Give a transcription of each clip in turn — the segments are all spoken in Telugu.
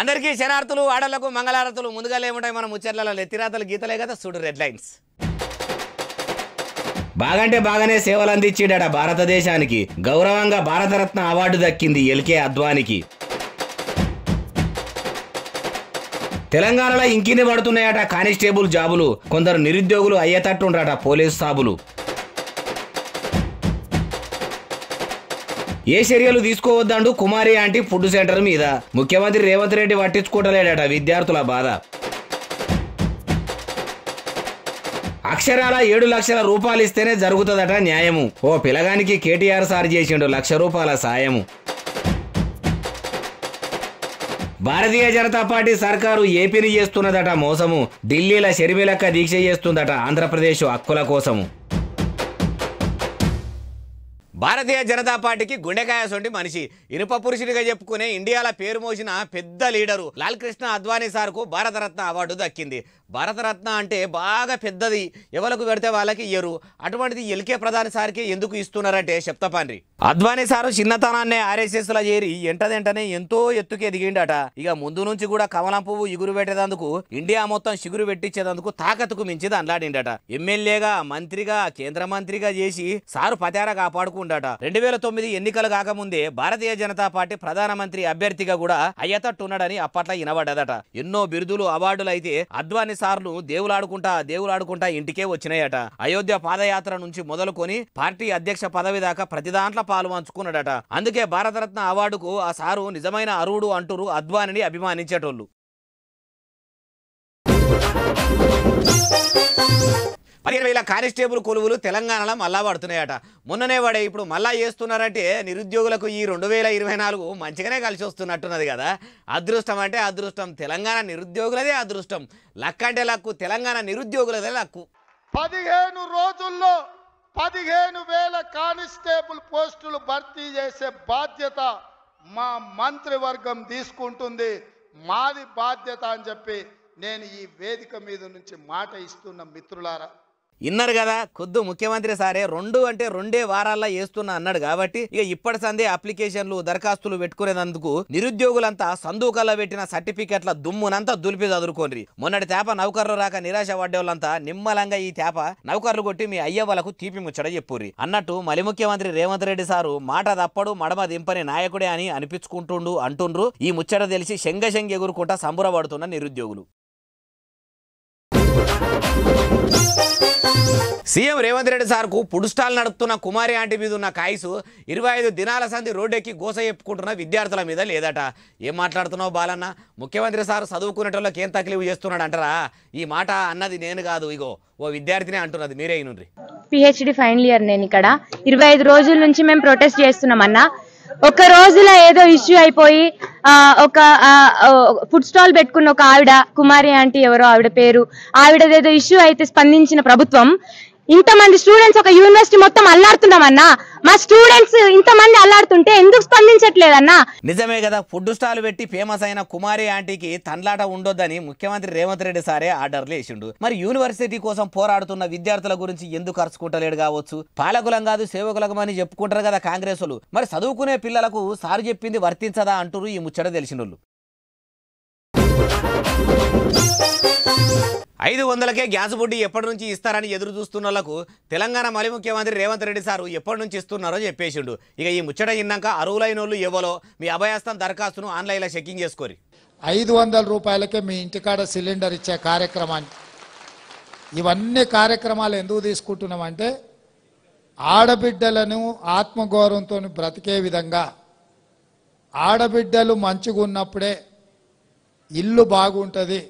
అందరికీ శరార్థులు ఆడలకు మంగళారతులు ముందుగా లేముంటాయి మన ముచ్చర్లలో ఎత్తిరాతలు గీతలే కదా చూడు రెడ్ లైన్స్ బాగంటే బాగానే సేవలు అందించాడా భారతదేశానికి గౌరవంగా భారతరత్న అవార్డు దక్కింది ఎల్కే అద్వానికి తెలంగాణలో ఇంకిని పడుతున్నాయట కానిస్టేబుల్ జాబులు కొందరు నిరుద్యోగులు అయ్యేటట్టుండట పోలీసు సాబులు ఏ చర్యలు తీసుకోవద్దంటూ కుమారి ఆంటీ ఫుడ్ సెంటర్ మీద ముఖ్యమంత్రి రేవంత్ రెడ్డి పట్టించుకోవటలేడట విద్యార్థుల బాధ అక్షరాల ఏడు లక్షల రూపాయలు ఇస్తేనే జరుగుతుందట న్యాయము ఓ పిలగానికి కేటీఆర్ సార్ చేసిండు లక్ష రూపాయల సాయము భారతీయ జనతా పార్టీ సర్కారు ఏపీని చేస్తున్నదట మోసము ఢిల్లీల షర్మిలక్క దీక్ష చేస్తుందట ఆంధ్రప్రదేశ్ హక్కుల కోసము భారతీయ జనతా పార్టీకి గుండెకాయ సొంటి మనిషి ఇనుప పురుషుడిగా చెప్పుకునే ఇండియాలో పేరు మోసిన పెద్ద లీడరు లాల్ కృష్ణ అద్వానీ సార్కు భారతరత్న అవార్డు దక్కింది భారతరత్న అంటే బాగా పెద్దది ఎవరికి పెడితే వాళ్ళకి ఇయ్యరు అటువంటిది ఎల్కే ప్రధాని సార్కి ఎందుకు ఇస్తున్నారంటే చెప్తపాన్రి అద్వానీ సారు చిన్నతనాన్ని ఆర్ఎస్ఎస్ ఆర్ఎస్ఎస్లో చేరి ఎంటదెంటనే ఎంతో ఎత్తుకి ఎదిగిండట ఇక ముందు నుంచి కూడా కమలం పువ్వు ఇగురు పెట్టేదందుకు ఇండియా మొత్తం చిగురు పెట్టించేదందుకు తాకత్తుకు మించి దాన్లాడిండట ఎమ్మెల్యేగా మంత్రిగా కేంద్ర మంత్రిగా చేసి సారు పతేర కాపాడుకుంటారు ఉండట రెండు వేల తొమ్మిది ఎన్నికలు కాకముందే భారతీయ జనతా పార్టీ ప్రధానమంత్రి అభ్యర్థిగా కూడా అయ్యతట్టున్నాడని అప్పట్లో వినబడ్డదట ఎన్నో బిరుదులు అవార్డులు అయితే అద్వాని సార్లు దేవులాడుకుంటా దేవులాడుకుంటా ఇంటికే వచ్చినాయట అయోధ్య పాదయాత్ర నుంచి మొదలుకొని పార్టీ అధ్యక్ష పదవి దాకా ప్రతి దాంట్లో పాల్పంచుకున్నాడట అందుకే భారతరత్న అవార్డుకు ఆ సారు నిజమైన అరువుడు అంటూరు అద్వానిని అభిమానించేటోళ్ళు పదిహేను వేల కానిస్టేబుల్ కొలువులు తెలంగాణలో మళ్ళా పడుతున్నాయట మొన్ననే పడే ఇప్పుడు మళ్ళా చేస్తున్నారంటే నిరుద్యోగులకు ఈ రెండు వేల ఇరవై నాలుగు మంచిగానే కలిసి వస్తున్నట్టున్నది కదా అదృష్టం అంటే అదృష్టం తెలంగాణ నిరుద్యోగులదే అదృష్టం లక్క అంటే లక్కు తెలంగాణ నిరుద్యోగులదే లక్కు పదిహేను రోజుల్లో పదిహేను వేల కానిస్టేబుల్ పోస్టులు భర్తీ చేసే బాధ్యత మా మంత్రివర్గం తీసుకుంటుంది మాది బాధ్యత అని చెప్పి నేను ఈ వేదిక మీద నుంచి మాట ఇస్తున్న మిత్రులారా ఇన్నారు కదా కొద్దు ముఖ్యమంత్రి సారే రెండు అంటే రెండే వారాల్లో వేస్తున్నా అన్నాడు కాబట్టి ఇక ఇప్పటి సందే అప్లికేషన్లు దరఖాస్తులు పెట్టుకునేందుకు నిరుద్యోగులంతా సందూకాల్లో పెట్టిన సర్టిఫికెట్ల దుమ్మునంతా దులిపి చదువుకోండి మొన్నటి తేప నౌకర్లు రాక నిరాశ పడ్డేవాళ్ళంతా నిమ్మలంగా ఈ తేప నౌకర్లు కొట్టి మీ వాళ్ళకు తీపి ముచ్చట చెప్పుర్రి అన్నట్టు మలి ముఖ్యమంత్రి రేవంత్ రెడ్డి సారు మాట తప్పడు మడమ దింపని నాయకుడే అని అనిపించుకుంటుండు అంటుండ్రు ఈ ముచ్చట తెలిసి శంగశంగి ఎగురుకుంటా సంబురపడుతున్న నిరుద్యోగులు సీఎం రేవంత్ రెడ్డి సార్కు స్టాల్ నడుపుతున్న కుమారి ఆంటీ మీద ఉన్న కాయసు ఇరవై ఐదు దినాల సంధి రోడ్డెక్కి గోస చెప్పుకుంటున్న విద్యార్థుల మీద లేదట ఏం మాట్లాడుతున్నావు బాలన్న ముఖ్యమంత్రి సార్ చదువుకునేటోళ్ళకి ఏం తక్లీఫ్ చేస్తున్నాడు అంటారా ఈ మాట అన్నది నేను కాదు ఇగో ఓ విద్యార్థినే అంటున్నది మీరే ఇనుండ్రి పిహెచ్డి ఫైనల్ ఇయర్ నేను ఇక్కడ ఇరవై ఐదు రోజుల నుంచి మేము ప్రొటెస్ట్ చేస్తున్నామన్నా ఒక రోజులో ఏదో ఇష్యూ అయిపోయి ఒక ఫుడ్ స్టాల్ పెట్టుకున్న ఒక ఆవిడ కుమారి ఆంటీ ఎవరో ఆవిడ పేరు ఆవిడదేదో ఇష్యూ అయితే స్పందించిన ప్రభుత్వం ఇంతమంది స్టూడెంట్స్ ఒక యూనివర్సిటీ మొత్తం అల్లాడుతున్నామన్నా మా స్టూడెంట్స్ ఇంతమంది అల్లాడుతుంటే ఎందుకు స్పందించట్లేదన్నా నిజమే కదా ఫుడ్ స్టాల్ పెట్టి ఫేమస్ అయిన కుమారి ఆంటీకి తన్లాట ఉండొద్దని ముఖ్యమంత్రి రేవంత్ రెడ్డి సారే ఆర్డర్లు వేసిండు మరి యూనివర్సిటీ కోసం పోరాడుతున్న విద్యార్థుల గురించి ఎందుకు ఖర్చుకుంటలేడు కావచ్చు పాలకులం కాదు సేవకులకమని చెప్పుకుంటారు కదా కాంగ్రెస్ మరి చదువుకునే పిల్లలకు సారు చెప్పింది వర్తించదా అంటూ ఈ ముచ్చట తెలిసినోళ్ళు ఐదు వందలకే గ్యాస్ బుడ్డి ఎప్పటి నుంచి ఇస్తారని ఎదురు చూస్తున్నలకు తెలంగాణ మాజీ ముఖ్యమంత్రి రేవంత్ రెడ్డి సారు ఎప్పటి నుంచి ఇస్తున్నారో చెప్పేసిండు ఇక ఈ ముచ్చట ఇన్నాక అరువులైన వాళ్ళు మీ అభయాస్తం దరఖాస్తును ఆన్లైన్లో చెక్కింగ్ చేసుకోరి ఐదు వందల రూపాయలకే మీ ఇంటికాడ సిలిండర్ ఇచ్చే కార్యక్రమాన్ని ఇవన్నీ కార్యక్రమాలు ఎందుకు తీసుకుంటున్నామంటే ఆడబిడ్డలను ఆత్మగౌరవంతో బ్రతికే విధంగా ఆడబిడ్డలు మంచిగా ఉన్నప్పుడే ఇల్లు బాగుంటుంది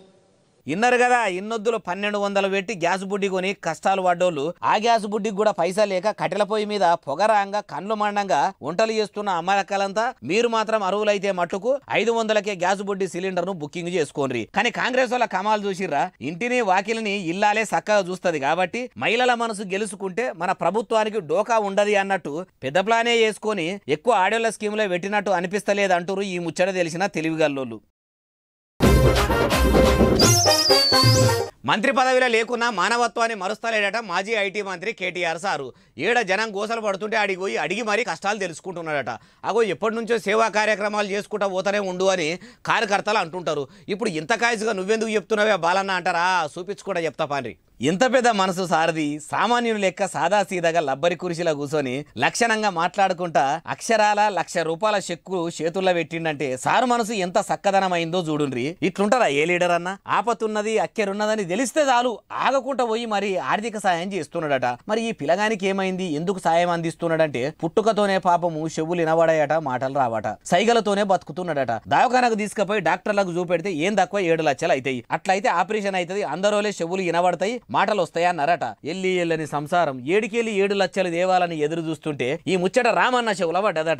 ఇన్నారు కదా ఇన్నొద్దులు పన్నెండు వందలు పెట్టి గ్యాస్ బుడ్డి కొని కష్టాలు పడ్డోళ్ళు ఆ గ్యాస్ బుడ్డికి కూడా పైసా లేక కట్టెల పొయ్యి మీద పొగరాంగా కండ్లు మండంగా వంటలు చేస్తున్న అమ్మరక్కలంతా మీరు మాత్రం అరువులైతే మట్టుకు ఐదు వందలకే గ్యాస్ బుడ్డి సిలిండర్ ను బుకింగ్ చేసుకోండి కానీ కాంగ్రెస్ వాళ్ళ కమాలు చూసిర్రా ఇంటిని వాకిలిని ఇల్లాలే చక్కగా చూస్తుంది కాబట్టి మహిళల మనసు గెలుచుకుంటే మన ప్రభుత్వానికి డోకా ఉండదు అన్నట్టు పెద్ద ప్లానే చేసుకుని ఎక్కువ ఆడియోల స్కీమ్లో పెట్టినట్టు అనిపిస్తలేదంటారు ఈ ముచ్చట తెలిసిన తెలివిగల్లోళ్ళు మంత్రి పదవిలో లేకున్నా మానవత్వాన్ని మరుస్తలేడట మాజీ ఐటీ మంత్రి కేటీఆర్ సారు ఏడ జనం గోసలు పడుతుంటే అడిగి పోయి అడిగి మరీ కష్టాలు తెలుసుకుంటున్నాడట అగో ఎప్పటి నుంచో సేవా కార్యక్రమాలు చేసుకుంటా పోతానే ఉండు అని కార్యకర్తలు అంటుంటారు ఇప్పుడు ఇంత కాయసుగా నువ్వెందుకు చెప్తున్నావే బాలన్న అంటారా చూపించుకుంటా చెప్తా పాన్రీ ఇంత పెద్ద మనసు సారది సామాన్యుని లెక్క సాదాసీదాగా లబ్బరి కురిసిలా కూర్చొని లక్షణంగా మాట్లాడుకుంటా అక్షరాల లక్ష రూపాయల చెక్కు చేతుల్లో పెట్టిండంటే సారు మనసు ఎంత సక్కదనమైందో చూడుండ్రి ఇట్లుంటారా ఏ లీడర్ అన్న ఆపతున్నది అక్కెరున్నదని తెలిస్తే చాలు ఆగకుండా పోయి మరి ఆర్థిక సాయం చేస్తున్నాడట మరి ఈ పిలగానికి ఏమైంది ఎందుకు సాయం అందిస్తున్నాడంటే పుట్టుకతోనే పాపము చెవులు వినబడాయట మాటలు రావట సైగలతోనే బతుకుతున్నాడట దావఖానకు తీసుకుపోయి డాక్టర్లకు చూపెడితే ఏం తక్కువ ఏడు లక్షలు అవుతాయి అట్లయితే ఆపరేషన్ అవుతుంది అందరోలే చెవులు వినబడతాయి మాటలు వస్తాయన్నారట ఎల్లి ఎల్లని సంసారం ఏడుకెళ్ళి ఏడు లక్షలు దేవాలని ఎదురు చూస్తుంటే ఈ ముచ్చట రామన్న చెవుల పడ్డదట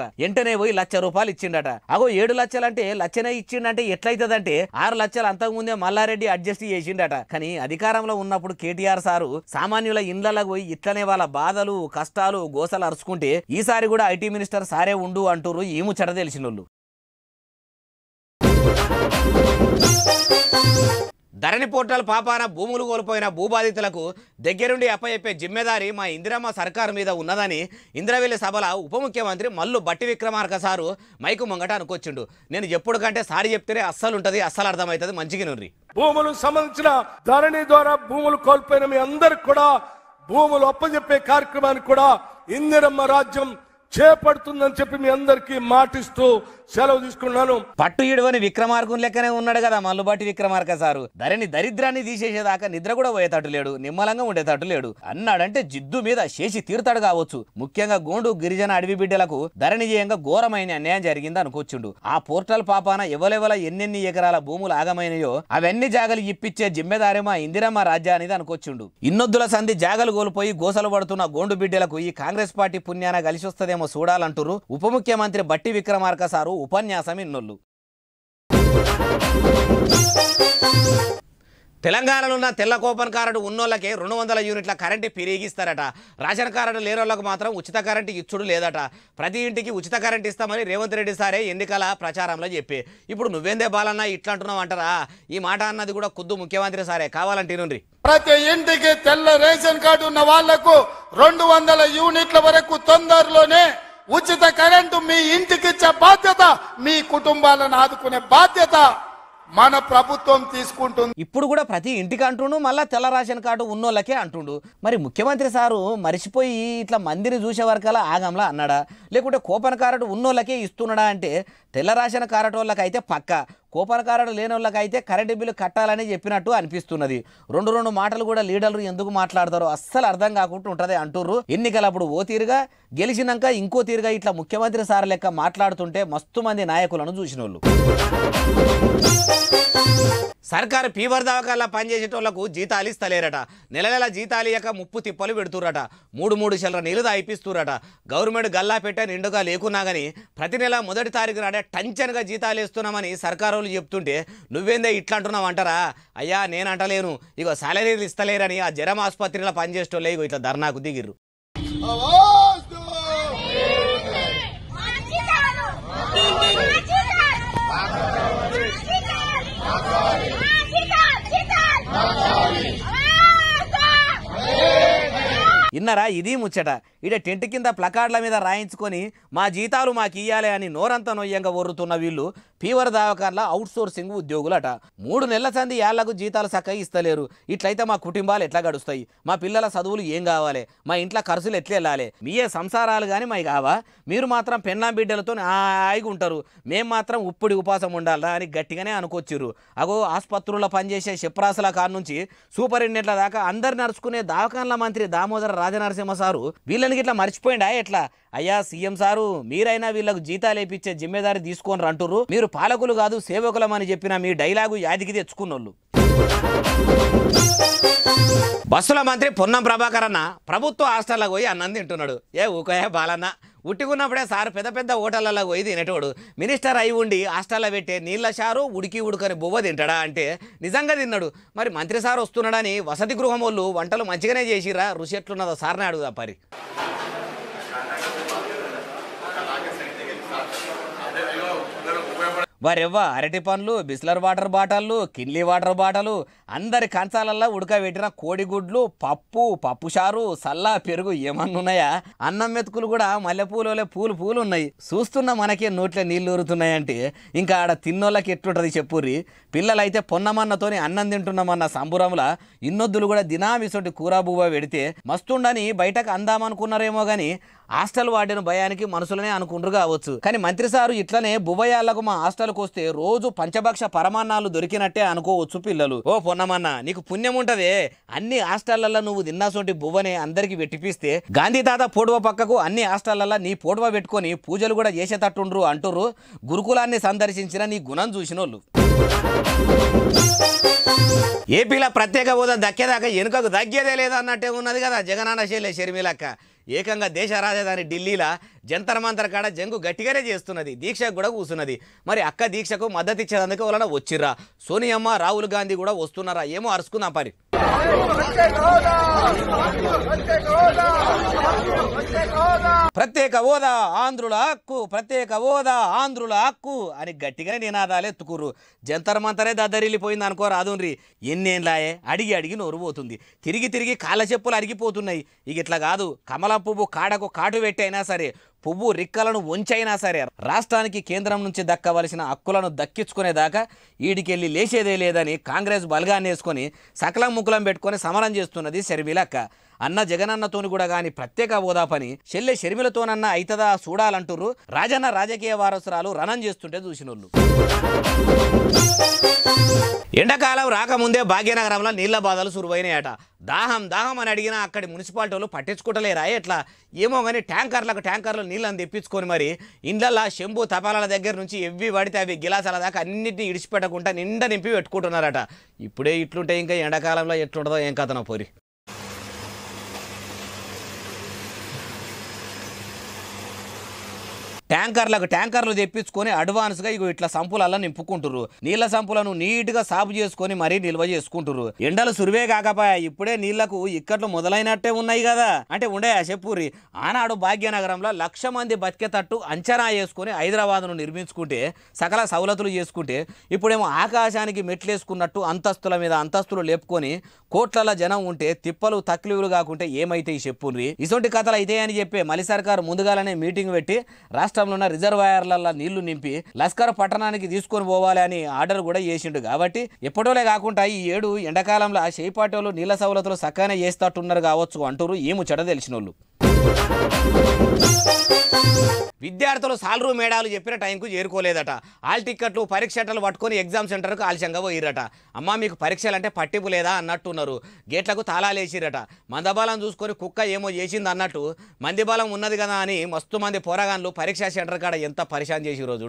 పోయి లక్ష రూపాయలు ఇచ్చిండట అగో ఏడు లక్షలంటే లక్షనే ఇచ్చిండంటే ఎట్లయితదంటే ఆరు లక్షలు అంతకుముందే మల్లారెడ్డి అడ్జస్ట్ చేసిండట కానీ అధికారంలో ఉన్నప్పుడు కేటీఆర్ సారు సామాన్యుల ఇండ్లలకు పోయి ఇట్లనే వాళ్ళ బాధలు కష్టాలు గోసలు అరుచుకుంటే ఈసారి కూడా ఐటీ మినిస్టర్ సారే ఉండు అంటూరు ఈ ముచ్చట తెలిసిన ధరణి పోర్టల్ పాపాన భూములు కోల్పోయిన భూబాధితులకు దగ్గరుండి అప్పచెప్పే జిమ్మెదారి మా ఇందిరమ్మ సర్కారు మీద ఉన్నదని ఇంద్రవెల్లి సభల ఉప ముఖ్యమంత్రి మల్లు బట్టి విక్రమార్క సారు మైకు ముంగట అనుకొచ్చిండు నేను ఎప్పుడు కంటే సారి చెప్తేనే అస్సలు ఉంటుంది అస్సలు అర్థమవుతుంది మంచిగా నుర్రి భూములకు సంబంధించిన ధరణి ద్వారా భూములు కోల్పోయిన మీ అందరికి కూడా భూములు అప్పజెప్పే కార్యక్రమానికి కూడా ఇందిరమ్మ రాజ్యం చేపడుతుందని చెప్పి మీ అందరికీ మాటిస్తూ సెలవు తీసుకున్నాను పట్టు ఇడవని విక్రమార్కుని లెక్కనే ఉన్నాడు కదా మల్లుబాటి విక్రమార్క సారు ధరని దరిద్రాన్ని తీసేసేదాకా నిద్ర కూడా పోయేటట్టు లేడు నిమ్మలంగా ఉండేటట్టు లేడు అన్నాడంటే జిద్దు మీద చేసి తీరుతాడు కావచ్చు ముఖ్యంగా గోండు గిరిజన అడవి బిడ్డలకు ధరణి చేయంగా ఘోరమైన అన్యాయం జరిగింది అనుకోచ్చుండు ఆ పోర్టల్ పాపాన ఎవలెవల ఎన్నెన్ని ఎకరాల భూములు ఆగమైనయో అవన్నీ జాగలు ఇప్పించే జిమ్మెదారేమా ఇందిరమ్మ అనేది అనుకోచ్చుండు ఇన్నొద్దుల సంధి జాగలు కోల్పోయి గోసలు పడుతున్న గోండు బిడ్డలకు ఈ కాంగ్రెస్ పార్టీ పుణ్యాన కలిసి వస్తుందేమో చూడాలంటురు ఉప ముఖ్యమంత్రి బట్టి విక్రమార్క సారు ఉపన్యాసం ఇన్నోళ్ళు తెలంగాణలో ఉన్న తెల్ల కూపన్ కార్డు ఉన్నోళ్ళకే రెండు వందల యూనిట్ల కరెంటు పెరిగిస్తారట రేషన్ కార్డు లేనోళ్ళకు మాత్రం ఉచిత కరెంటు ఇచ్చుడు లేదట ప్రతి ఇంటికి ఉచిత కరెంటు ఇస్తామని రేవంత్ రెడ్డి సారే ఎన్నికల ప్రచారంలో చెప్పి ఇప్పుడు నువ్వేందే బాలన్న ఇట్లా అంటున్నావు అంటారా ఈ మాట అన్నది కూడా కొద్దు ముఖ్యమంత్రి సారే కావాలంటే ప్రతి ఇంటికి తెల్ల రేషన్ కార్డు ఉన్న వాళ్లకు రెండు వందల యూనిట్ల వరకు తొందరలోనే ఉచిత కరెంటు మీ ఇంటికిచ్చే బాధ్యత మీ కుటుంబాలను ఆదుకునే బాధ్యత మన ప్రభుత్వం తీసుకుంటుంది ఇప్పుడు కూడా ప్రతి ఇంటికి అంటుండు మళ్ళీ తెల్ల రేషన్ కార్డు ఉన్నోళ్ళకే అంటుండు మరి ముఖ్యమంత్రి సారు మరిచిపోయి ఇట్లా మందిని చూసే వరకలా ఆగంలా అన్నాడా లేకుంటే కూపన్ కార్డు ఉన్నోళ్ళకే ఇస్తున్నాడా అంటే తెల్ల రాసిన కారటోళ్ళకైతే పక్క కారడు లేని వాళ్ళకైతే కరెంటు బిల్లు కట్టాలని చెప్పినట్టు అనిపిస్తున్నది రెండు రెండు మాటలు కూడా లీడర్లు ఎందుకు మాట్లాడతారో అస్సలు అర్థం కాకుండా ఉంటుంది అంటుర్రు ఎన్నికలప్పుడు ఓ తీరుగా గెలిచినాక ఇంకో తీరుగా ఇట్లా ముఖ్యమంత్రి సార్ లెక్క మాట్లాడుతుంటే మస్తు మంది నాయకులను చూసిన సర్కారు ఫీవర్ దావకాల్లో పనిచేసేటోళ్లకు జీతాలు ఇస్తలేరట నెల నెల జీతాలు ఇక ముప్పు తిప్పలు పెడుతురట మూడు మూడు చెల్ల నీళ్ళు దాయిపిస్తురట గవర్నమెంట్ గల్లా పెట్టే నిండుగా లేకున్నా గానీ ప్రతి నెల మొదటి తారీఖు నాడే టంచనగా జీతాలు ఇస్తున్నామని సర్కారు వాళ్ళు చెప్తుంటే నువ్వేందే ఇట్లా అంటున్నావు అంటారా అయ్యా నేను అంటలేను ఇక సాలరీలు ఇస్తలేరని ఆ జరం ఆసుపత్రిలో పనిచేసేటోళ్ళే ఇగో ఇట్లా ధర్నాకు దిగిర్రు ఇన్నారా ఇది ముచ్చట ఇక టెంట్ కింద ప్లకార్డ్ల మీద రాయించుకొని మా జీతాలు మాకు ఇయ్యాలి అని నోరంత నొయ్యంగా ఒర్రుతున్న వీళ్ళు ఫీవర్ దావకాన్ల అవుట్ సోర్సింగ్ ఉద్యోగులట మూడు నెలల సంది ఏళ్లకు జీతాలు చక్కగా ఇస్తలేరు ఇట్లయితే మా కుటుంబాలు ఎట్లా గడుస్తాయి మా పిల్లల చదువులు ఏం కావాలి మా ఇంట్లో ఖర్చులు ఎట్లా వెళ్ళాలి మీయే సంసారాలు కానీ మాకు కావా మీరు మాత్రం పెన్నా బిడ్డలతో హాయిగా ఉంటారు మేము మాత్రం ఉప్పుడి ఉపాసం ఉండాలా అని గట్టిగానే అనుకొచ్చిర్రు అగో ఆసుపత్రుల్లో పనిచేసే క్షిప్రాసుల కాడ నుంచి సూపరింటెండెంట్ల దాకా అందరు నడుచుకునే దావకాన్ల మంత్రి దామోదర రాజనరసింహ సారు వీళ్ళని వీళ్ళని ఇట్లా మర్చిపోయిండా ఎట్లా అయ్యా సీఎం సారు మీరైనా వీళ్ళకు జీతాలు ఇప్పించే జిమ్మెదారి తీసుకోని రంటురు మీరు పాలకులు కాదు సేవకులం అని చెప్పిన మీ డైలాగు యాదికి తెచ్చుకున్నోళ్ళు బస్సుల మంత్రి పొన్నం ప్రభాకర్ అన్న ప్రభుత్వ హాస్టల్లో పోయి అన్నం తింటున్నాడు ఏ ఊకయ్య బాలన్న ఉట్టుకున్నప్పుడే సార్ పెద్ద పెద్ద హోటళ్ళలో పోయి తినేటోడు మినిస్టర్ అయి ఉండి హాస్టల్లో పెట్టే నీళ్ళ షారు ఉడికి ఉడకని బువ్వ తింటాడా అంటే నిజంగా తిన్నాడు మరి మంత్రి సార్ వస్తున్నాడని వసతి గృహం వాళ్ళు వంటలు మంచిగానే చేసిరా రుచి ఎట్లున్నదో సార్ అడుగుదా పరి వారెవ్వ అరటి పండ్లు బిస్లర్ వాటర్ బాటళ్ళు కిన్లీ వాటర్ బాటలు అందరి కంచాలల్లో ఉడకబెట్టిన కోడిగుడ్లు పప్పు చారు సల్లా పెరుగు ఏమన్నున్నాయా అన్నం మెతుకులు కూడా మల్లెపూలోలే పూలు పూలు ఉన్నాయి చూస్తున్న మనకే నోట్లే నీళ్ళు ఊరుతున్నాయంటే ఇంకా ఆడ తిన్నోళ్ళకి ఎట్లుంటుంది చెప్పుర్రి పిల్లలైతే పొన్నమన్నతోని అన్నం తింటున్నామన్న సంబురముల ఇన్నొద్దులు కూడా దినామిసొంటి కూరాబువ్వ పెడితే మస్తుండని బయటకు అందామనుకున్నారేమో కానీ హాస్టల్ వాడిన భయానికి మనసులోనే అనుకుంటారు కావచ్చు కానీ మంత్రి సారు ఇట్లనే బువ్వయాళ్లకు మా హాస్టల్ పంచభక్షాలకు వస్తే రోజు పంచభక్ష పరమాన్నాలు దొరికినట్టే అనుకోవచ్చు పిల్లలు ఓ పొన్నమన్న నీకు పుణ్యం ఉంటదే అన్ని హాస్టళ్లలో నువ్వు తిన్నాసోటి బువ్వనే అందరికి పెట్టిపిస్తే గాంధీ తాత పోడువ పక్కకు అన్ని హాస్టళ్లలో నీ పోడువ పెట్టుకొని పూజలు కూడా చేసేటట్టుండ్రు అంటురు గురుకులాన్ని సందర్శించిన నీ గుణం చూసిన ఏపీలో ప్రత్యేక హోదా దక్కేదాకా ఎనుకకు దగ్గేదే లేదన్నట్టే ఉన్నది కదా జగనాన్న శైలి షర్మిలక్క ఏకంగా దేశ రాజధాని ఢిల్లీలో జంతర్ కాడ జంగు గట్టిగానే చేస్తున్నది దీక్ష కూడా కూసున్నది మరి అక్క దీక్షకు మద్దతు ఇచ్చేందుకు వలన వచ్చిర్రా సోనియమ్మ రాహుల్ గాంధీ కూడా వస్తున్నారా ఏమో అరుచుకుందాం పని ప్రత్యేక హోదా ఆంధ్రుల హక్కు ప్రత్యేక హోదా ఆంధ్రుల హక్కు అని గట్టిగానే నినాదాలు ఎత్తుకుర్రు జంతర్మంతరే దద్దరిల్లిపోయింది అనుకో రాదుండ్రి లాయే అడిగి అడిగి నోరుపోతుంది తిరిగి తిరిగి కాళ్ళ చెప్పులు అరిగిపోతున్నాయి ఇక ఇట్లా కాదు కమల పువ్వు కాడకు కాటు పెట్టైనా సరే పువ్వు రిక్కలను వంచైనా సరే రాష్ట్రానికి కేంద్రం నుంచి దక్కవలసిన హక్కులను దక్కించుకునేదాకా వీడికెళ్ళి లేచేదే లేదని కాంగ్రెస్ బలగాన్ని వేసుకొని సకలం ముకులం పెట్టుకొని సమరం చేస్తున్నది శర్మిలక్క అన్న జగనన్నతోని కూడా గాని ప్రత్యేక హోదా పని చెల్లె షర్మిలతోనన్న అయితదా చూడాలంటుర్రు రాజన్న రాజకీయ వారసురాలు రణం చేస్తుంటే చూసినోళ్ళు ఎండాకాలం రాకముందే భాగ్యనగరంలో నీళ్ల బాధలు సురువైనాయట దాహం దాహం అని అడిగినా అక్కడి మున్సిపాలిటీ వాళ్ళు పట్టించుకోవటలేరా ఎట్లా ఏమో కానీ ట్యాంకర్లకు ట్యాంకర్లు నీళ్ళని తెప్పించుకొని మరి ఇండ్లల్లో శంభు తపాలాల దగ్గర నుంచి ఎవ్వి పడితే అవి గిలాసాల దాకా అన్నింటినీ ఇడిచిపెట్టకుండా నిండా నింపి పెట్టుకుంటున్నారట ఇప్పుడే ఇట్లుంటే ఇంకా ఎండాకాలంలో ఎట్లుంటుందో ఏం కథనో పోరి ట్యాంకర్లకు ట్యాంకర్లు తెప్పించుకొని అడ్వాన్స్గా ఇక ఇట్లా సంపులల్లా నింపుకుంటురు నీళ్ళ సంపులను నీట్గా సాపు చేసుకొని మరీ నిల్వ చేసుకుంటురు ఎండలు సురువే కాకపోయా ఇప్పుడే నీళ్లకు ఇక్కట్లు మొదలైనట్టే ఉన్నాయి కదా అంటే ఉండయా చెప్పుర్రి ఆనాడు భాగ్యనగరంలో లక్ష మంది బతికేటట్టు అంచనా చేసుకొని హైదరాబాద్ను నిర్మించుకుంటే సకల సవలతులు చేసుకుంటే ఇప్పుడేమో ఆకాశానికి మెట్లేసుకున్నట్టు అంతస్తుల మీద అంతస్తులు లేపుకొని కోట్లలో జనం ఉంటే తిప్పలు తక్లివులు కాకుంటే ఏమైతే చెప్పుర్రి ఇటువంటి కథలు అయితే అని చెప్పే మలి సర్కారు ముందుగాలనే మీటింగ్ పెట్టి రాష్ట్ర రాష్ట్రంలో ఉన్న రిజర్వాయర్లలో నీళ్లు నింపి లస్కర్ పట్టణానికి తీసుకొని పోవాలి అని ఆర్డర్ కూడా చేసిండు కాబట్టి ఎప్పటోలే కాకుండా ఈ ఏడు ఎండాకాలంలో షేపాటోలు నీళ్ల సవలతలు సక్కనే చేస్తట్టున్నారు కావచ్చు అంటూరు ఏము చెడ తెలిసిన విద్యార్థులు సాలరు మేడాలు చెప్పిన టైంకు చేరుకోలేదట ఆల్ టిక్కెట్లు పరీక్షలు పట్టుకొని ఎగ్జామ్ సెంటర్కు ఆలస్యంగా పోయిరట అమ్మ మీకు పరీక్షలు అంటే పట్టింపు లేదా అన్నట్టున్నారు గేట్లకు తాళాలేసిరట మందబలం చూసుకొని కుక్క ఏమో చేసింది అన్నట్టు మందిబలం ఉన్నది కదా అని మస్తు మంది పోరాగాన్లు పరీక్షా సెంటర్ కాడ ఎంత పరిశాన్ చేసి రోజు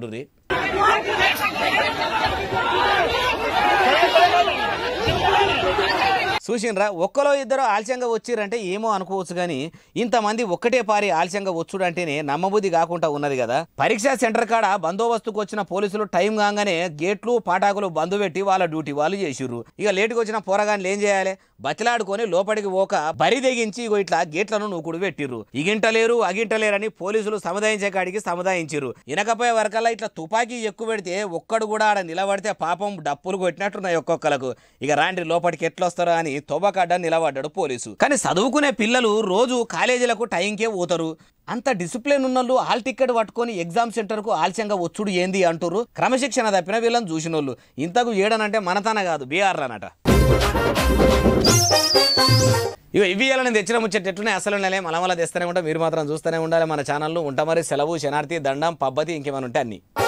చూసిండ్రా ఒక్కలో ఇద్దరు ఆలస్యంగా వచ్చిరంటే ఏమో అనుకోవచ్చు కానీ ఇంతమంది ఒక్కటే పారి ఆలస్యంగా వచ్చుడంటేనే నమ్మబుద్ధి కాకుండా ఉన్నది కదా పరీక్షా సెంటర్ కాడ బందోబస్తుకు వచ్చిన పోలీసులు టైం కాగానే గేట్లు పాటాకులు బంధు పెట్టి వాళ్ళ డ్యూటీ వాళ్ళు చేసిర్రు ఇక లేటుకు వచ్చిన పోరగానే ఏం చేయాలి బచ్చలాడుకొని లోపలికి పోక బరి తెగించి ఇగో ఇట్లా గేట్లను నూకుడు పెట్టిర్రు ఇగింటలేరు అగింటలేరని పోలీసులు సముదాయించే కాడికి సముదాయించిర్రు ఇనకపోయే వరకల్లా ఇట్లా తుపాకీ ఎక్కువ పెడితే ఒక్కడు కూడా ఆడ నిలబడితే పాపం డప్పులు కొట్టినట్టున్నాయి ఒక్కొక్కలకు ఇక రాండి లోపలికి ఎట్లొస్తారో అని తొవ్వకాడ నిలబడ్డాడు పోలీసు కానీ చదువుకునే పిల్లలు రోజు కాలేజీలకు టైంకే పోతారు అంత డిసిప్లిన్ ఉన్నోళ్ళు హాల్ టికెట్ పట్టుకొని ఎగ్జామ్ సెంటర్ కు ఆలస్యంగా వచ్చుడు ఏంది అంటారు క్రమశిక్షణ తప్పిన వీళ్ళని చూసినోళ్ళు ఇంతకు ఏడనంటే మనతన కాదు అనట ఇక ఇవి నేను తెచ్చిన ముచ్చేటట్లునే అసలు నిలయం అలా తెస్తూనే ఉంటాం మీరు మాత్రం చూస్తూనే ఉండాలి మన ఛానల్లో ఉంటామరి మరి సెలవు శనార్థి దండం పబ్బతి ఇంకేమైనా ఉంటే అన్నీ